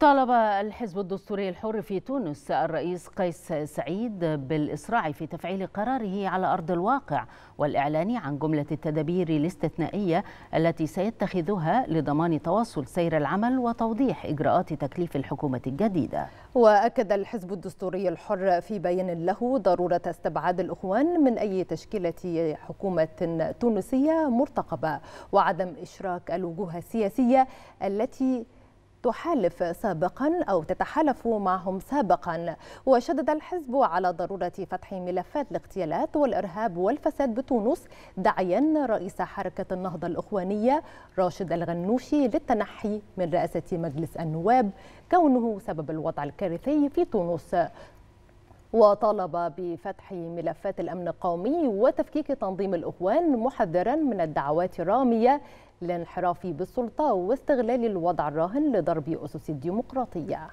طالب الحزب الدستوري الحر في تونس الرئيس قيس سعيد بالإسراع في تفعيل قراره على أرض الواقع والإعلان عن جملة التدابير الاستثنائية التي سيتخذها لضمان تواصل سير العمل وتوضيح إجراءات تكليف الحكومة الجديدة وأكد الحزب الدستوري الحر في بيان له ضرورة استبعاد الأخوان من أي تشكيلة حكومة تونسية مرتقبة وعدم إشراك الوجوه السياسية التي تحالف سابقا أو تتحالف معهم سابقا وشدد الحزب على ضرورة فتح ملفات الاغتيالات والإرهاب والفساد بتونس داعيا رئيس حركة النهضة الإخوانية راشد الغنوشي للتنحي من رئاسة مجلس النواب كونه سبب الوضع الكارثي في تونس وطالب بفتح ملفات الأمن القومي وتفكيك تنظيم الإخوان محذرا من الدعوات الرامية للانحراف بالسلطة واستغلال الوضع الراهن لضرب أسس الديمقراطية